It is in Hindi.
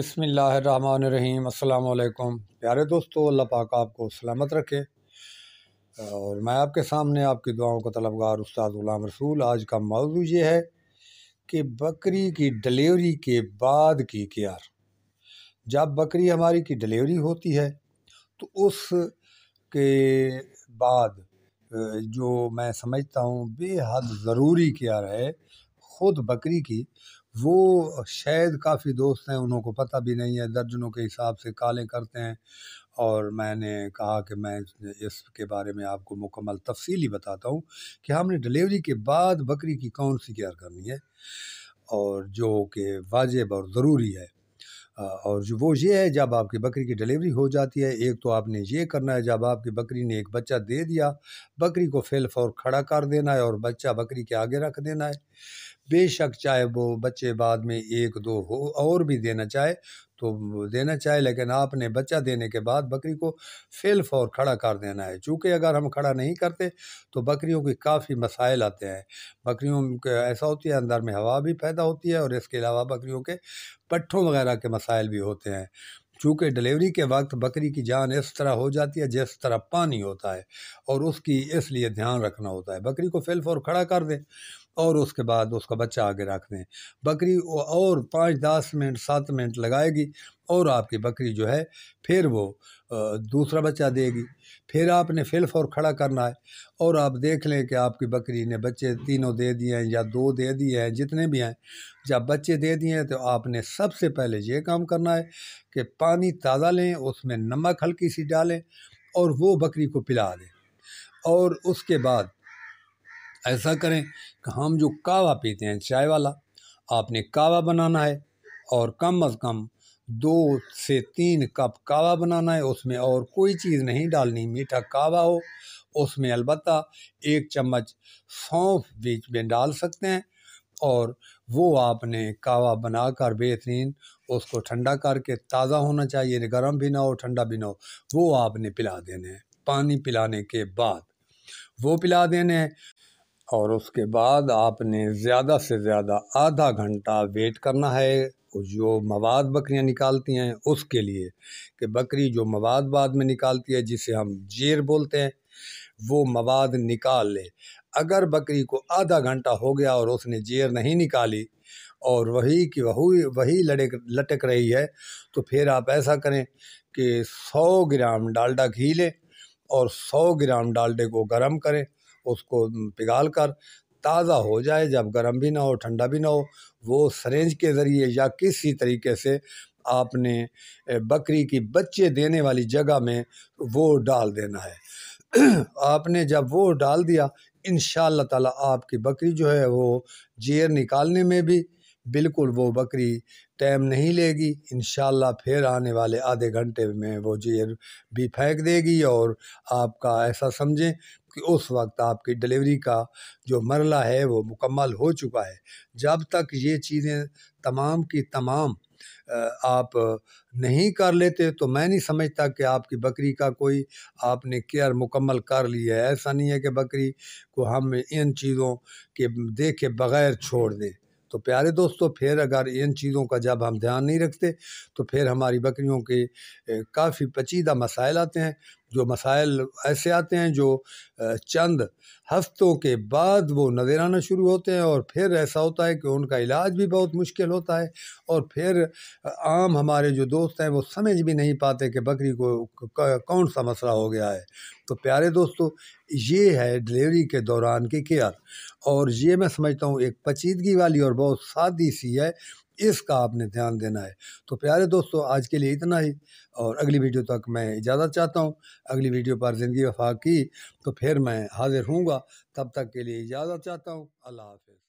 अस्सलाम वालेकुम प्यारे दोस्तों अल्लाह पाक आपको सलामत रखे और मैं आपके सामने आपकी दुआओं का तलबगार उस्ताद गुलाम रसूल आज का मौजू ये है कि बकरी की डिलीवरी के बाद की केयर जब बकरी हमारी की डिलीवरी होती है तो उस के बाद जो मैं समझता हूँ बेहद ज़रूरी केयर है ख़ुद बकरी की वो शायद काफ़ी दोस्त हैं उनको को पता भी नहीं है दर्जनों के हिसाब से कालें करते हैं और मैंने कहा कि मैं इसके बारे में आपको मुकम्मल तफसीली बताता हूँ कि हमने डिलीवरी के बाद बकरी की कौन सी केयर करनी है और जो कि वाजिब और ज़रूरी है और जो वो ये है जब आपकी बकरी की डिलीवरी हो जाती है एक तो आपने ये करना है जब आपकी बकरी ने एक बच्चा दे दिया बकरी को फेल फौर खड़ा कर देना है और बच्चा बकरी के आगे रख देना है बेशक चाहे वो बच्चे बाद में एक दो हो और भी देना चाहे तो देना चाहे लेकिन आपने बच्चा देने के बाद बकरी को फेल फौर खड़ा कर देना है चूँकि अगर हम खड़ा नहीं करते तो बकरियों के काफ़ी मसाइल आते हैं बकरियों के ऐसा होती है अंदर में हवा भी पैदा होती है और इसके अलावा बकरियों के पट्ठों वगैरह के मसाइल भी होते हैं चूँकि डिलीवरी के वक्त बकरी की जान इस तरह हो जाती है जिस तरह पानी होता है और उसकी इसलिए ध्यान रखना होता है बकरी को फिल्फ और खड़ा कर दें और उसके बाद उसका बच्चा आगे रख दें बकरी और पाँच दस मिनट सात मिनट लगाएगी और आपकी बकरी जो है फिर वो दूसरा बच्चा देगी फिर आपने फिल्फ और खड़ा करना है और आप देख लें कि आपकी बकरी ने बच्चे तीनों दे दिए हैं या दो दे दिए हैं जितने भी हैं जब बच्चे दे दिए हैं तो आपने सबसे पहले ये काम करना है कि पानी ताज़ा लें उसमें नमक हल्की सी डालें और वो बकरी को पिला दें और उसके बाद ऐसा करें कि हम जो कावा पीते हैं चाय वाला आपने कावा बनाना है और कम अज़ कम दो से तीन कप कावा बनाना है उसमें और कोई चीज़ नहीं डालनी मीठा कावा हो उसमें अलबत् एक चम्मच सौंफ बीच में डाल सकते हैं और वो आपने कावा बनाकर बेहतरीन उसको ठंडा करके ताज़ा होना चाहिए गर्म भी ना हो ठंडा भी ना हो वो आपने पिला देने हैं पानी पिलाने के बाद वो पिला देने हैं और उसके बाद आपने ज़्यादा से ज़्यादा आधा घंटा वेट करना है जो मवाद बकरियां निकालती हैं उसके लिए कि बकरी जो मवाद बाद में निकालती है जिसे हम जेर बोलते हैं वो मवाद निकाल ले अगर बकरी को आधा घंटा हो गया और उसने जेर नहीं निकाली और वही कि वही वही लड़क लटक रही है तो फिर आप ऐसा करें कि 100 ग्राम डालडा घी लें और 100 ग्राम डालडे को गर्म करें उसको पिघाल कर ताज़ा हो जाए जब गर्म भी ना हो ठंडा भी ना हो वो सरेंज के ज़रिए या किसी तरीके से आपने बकरी की बच्चे देने वाली जगह में वो डाल देना है आपने जब वो डाल दिया इन ताला आपकी बकरी जो है वो जेर निकालने में भी बिल्कुल वो बकरी टाइम नहीं लेगी इन फिर आने वाले आधे घंटे में वो जेर भी फेंक देगी और आपका ऐसा समझें कि उस वक्त आपकी डिलीवरी का जो मरला है वो मुकम्मल हो चुका है जब तक ये चीज़ें तमाम की तमाम आप नहीं कर लेते तो मैं नहीं समझता कि आपकी बकरी का कोई आपने केयर मुकम्मल कर लिया है ऐसा नहीं है कि बकरी को हम इन चीज़ों के देखे बगैर छोड़ दें तो प्यारे दोस्तों फिर अगर इन चीज़ों का जब हम ध्यान नहीं रखते तो फिर हमारी बकरियों के काफ़ी पचीदा मसाइल आते हैं जो मसाइल ऐसे आते हैं जो चंद हफ्तों के बाद वो नज़र आना शुरू होते हैं और फिर ऐसा होता है कि उनका इलाज भी बहुत मुश्किल होता है और फिर आम हमारे जो दोस्त हैं वो समझ भी नहीं पाते कि बकरी को कौन सा मसला हो गया है तो प्यारे दोस्तों ये है डिलीवरी के दौरान की केयर और ये मैं समझता हूँ एक पचीदगी वाली और बहुत सादी सी है इसका आपने ध्यान देना है तो प्यारे दोस्तों आज के लिए इतना ही और अगली वीडियो तक मैं इजाज़त चाहता हूँ अगली वीडियो पर ज़िंदगी वफा की तो फिर मैं हाज़िर हूँगा तब तक के लिए इजाज़त चाहता हूँ अल्लाह हाफि